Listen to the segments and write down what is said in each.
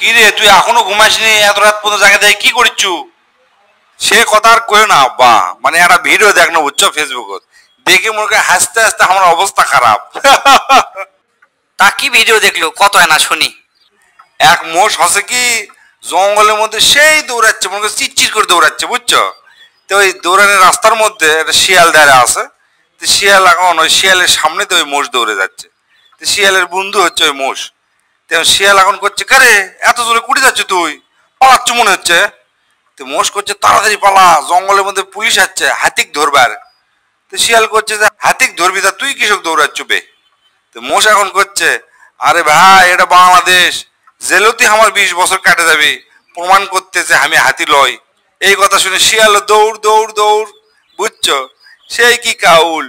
কি রে তুই এখনো ঘুমাসনি এত রাত পর্যন্ত জায়গা দেয় কি করিচ্ছু সে কথা আর কইও না বা মানে একটা ভিডিও দেখ না বুঝছো ফেসবুকত দেখে মনে করে হাসতে হাসতে আমার অবস্থা খারাপ তা কি ভিডিও দেখলো কত না শুনি এক মোষ হসে কি জঙ্গলের মধ্যে সেই দৌড়াচ্ছে মনে করে চিটচিট করে দৌড়াচ্ছে বুঝছো তো ওই দৌড়ানোর রাস্তার মধ্যে একটা শিয়াল দাঁড়া আছে তো শিয়াল এখন ওই শিয়ালের সামনে তো ওই মোষ দৌড়ে যাচ্ছে তো শিয়ালের বন্ধু হচ্ছে ওই মোষ তেমন শিয়াল এখন করছে কারে এত জোরে কুটি যাচ্ছে তুই পালাচ্ছ মনে হচ্ছে তো মোষ করছে তাড়াতাড়ি পালা জঙ্গলের মধ্যে পুলিশ আসছে হাতিক ধরবার তো শিয়াল করছে যে হাতিক ধরবি তা তুই কৃষক দৌড়াচ্ছ বে তো মোষ এখন করছে আরে ভাই এটা বাংলাদেশ জেলতি আমার বিশ বছর কাটে যাবে প্রমাণ করতে যে আমি হাতি লয় এই কথা শুনে শিয়াল দৌড় দৌড় দৌড় বুঝছো সেই কি কাউল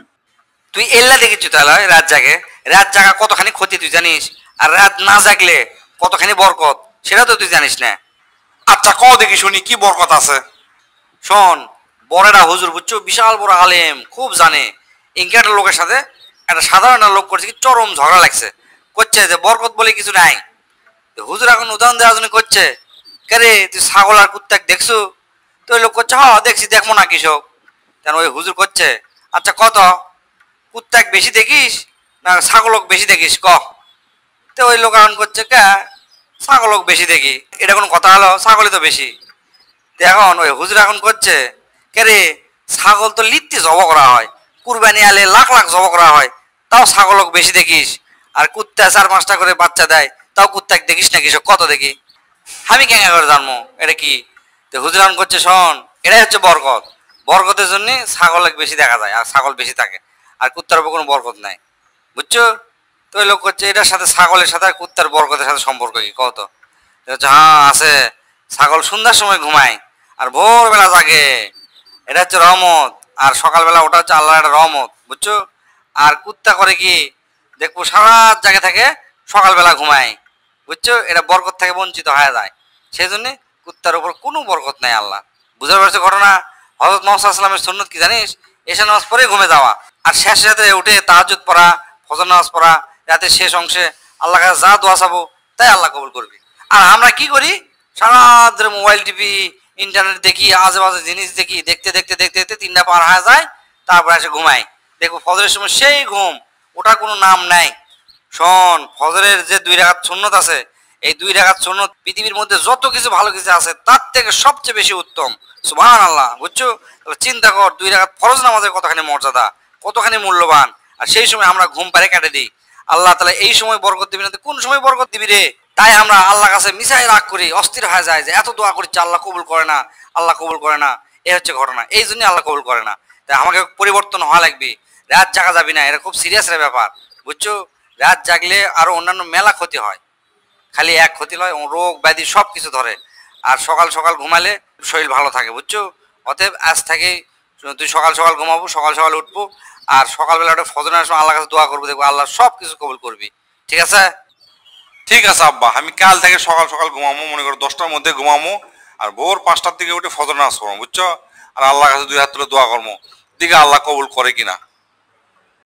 তুই এল্লা দেখেছো তাহলে রাত জাগে রাত জাগা কতখানি ক্ষতি তুই জানিস আর রাত না জাগলে কতখানি বরকত সেটা তো তুই জানিস না আচ্ছা ক দেখি শুনি কি বরকত আছে শোন বড়েরা হুজুর বুঝছো বিশাল বড় আলেম খুব জানে ইংকেটের লোকের সাথে একটা সাধারণ লোক করছে কি চরম ঝগড়া লাগছে করছে যে বরকত বলে কিছু নাই হুজুর এখন উদাহরণ দেওয়ার জন্য করছে কেরে তুই ছাগল আর কুত্তাক দেখছো তো ওই লোক করছে হ হ্যাঁ, দেখছি দেখবো না কৃষক কেন ওই হুজুর করছে আচ্ছা কত কুত্তাক বেশি দেখিস না ছাগলক বেশি দেখিস ক তো ওই লোক আহন করছে কে ছাগলক বেশি দেখি এটা কোনো কথা হলো ছাগলই তো বেশি এখন ওই হুজুর এখন করছে কে রে ছাগল তো লিপ্তি জব করা হয় কুরবানি আলে লাখ লাখ জব করা হয় তাও ছাগলক বেশি দেখিস আর কুত্তা চার পাঁচটা করে বাচ্চা দেয় তাও কুত্তাকে দেখিস না কিসব কত দেখি আমি কেঙ্গা করে জানবো এটা কি তো হুজুরান করছে শোন এটাই হচ্ছে বরকত বরকতের জন্য ছাগল বেশি দেখা যায় আর ছাগল বেশি থাকে আর কুত্তার উপর কোনো বরকত নাই বুঝছো তো এই লোক হচ্ছে এটার সাথে ছাগলের সাথে আর কুত্তার বরকতের সাথে সম্পর্ক কি কত হ্যাঁ আছে ছাগল সন্ধ্যার সময় ঘুমায় আর ভোরবেলা জাগে এটা হচ্ছে রহমত আর সকালবেলা ওটা হচ্ছে আল্লাহ একটা রহমত বুঝছো আর কুত্তা করে কি দেখবো সারা জাগে থাকে সকালবেলা ঘুমায় বুঝছো এটা বরকত থেকে বঞ্চিত হয়ে যায় সেই জন্যে কুত্তার উপর কোনো বরকত নাই আল্লাহ বুঝতে পারছো ঘটনা হজরত মোহাম্মদ আসলামের সুন্নত কি জানিস এসে নামাজ পরে ঘুমে যাওয়া আর শেষ রাতে উঠে তাহাজুদ পড়া ফজর নামাজ পড়া যাতে শেষ অংশে আল্লাহ কাছে যা দোয়া চাবো তাই আল্লাহ কবুল করবে আর আমরা কি করি সারাদের মোবাইল টিভি ইন্টারনেট দেখি আজে বাজে জিনিস দেখি দেখতে দেখতে দেখতে দেখতে তিনটা পার হয়ে যায় তারপরে এসে ঘুমাই দেখবো ফজরের সময় সেই ঘুম ওটা কোনো নাম নাই শোন ফজরের যে দুই রাখাত সুন্নত আছে এই দুই রাখাত সুন্নত পৃথিবীর মধ্যে যত কিছু ভালো কিছু আছে তার থেকে সবচেয়ে বেশি উত্তম সুবাহ আল্লাহ বুঝছো চিন্তা কর দুই রাখাত ফরজ নামাজের কতখানি মর্যাদা কতখানি মূল্যবান আর সেই সময় আমরা ঘুম পারে কেটে দিই আল্লাহ তালা এই সময় বরকত দিবি না কোন সময় বরকত দিবি রে তাই আমরা আল্লাহ কাছে মিশাই রাগ করি অস্থির হয়ে যায় যে এত দোয়া করছি আল্লাহ কবুল করে না আল্লাহ কবুল করে না এ হচ্ছে ঘটনা এই জন্য আল্লাহ কবুল করে না তাই আমাকে পরিবর্তন হওয়া লাগবে রাত জাগা যাবি না এটা খুব সিরিয়াস ব্যাপার বুঝছো রাত জাগলে আরও অন্যান্য মেলা ক্ষতি হয় খালি এক ক্ষতি নয় রোগ ব্যাধি সব কিছু ধরে আর সকাল সকাল ঘুমালে শরীর ভালো থাকে বুঝছো অতএব আজ থেকেই তুই সকাল সকাল ঘুমাবো সকাল সকাল উঠবো আর সকালবেলা ওটা ফজনের সময় আল্লাহ কাছে দোয়া করবো দেখবো আল্লাহ সব কিছু কবল করবি ঠিক আছে ঠিক আছে আব্বা আমি কাল থেকে সকাল সকাল ঘুমামো মনে করো দশটার মধ্যে ঘুমামো আর ভোর পাঁচটার দিকে উঠে ফজর নামাজ পড়বো বুঝছো আর আল্লাহ কাছে দুই হাত তুলে দোয়া করবো দিকে আল্লাহ কবুল করে কিনা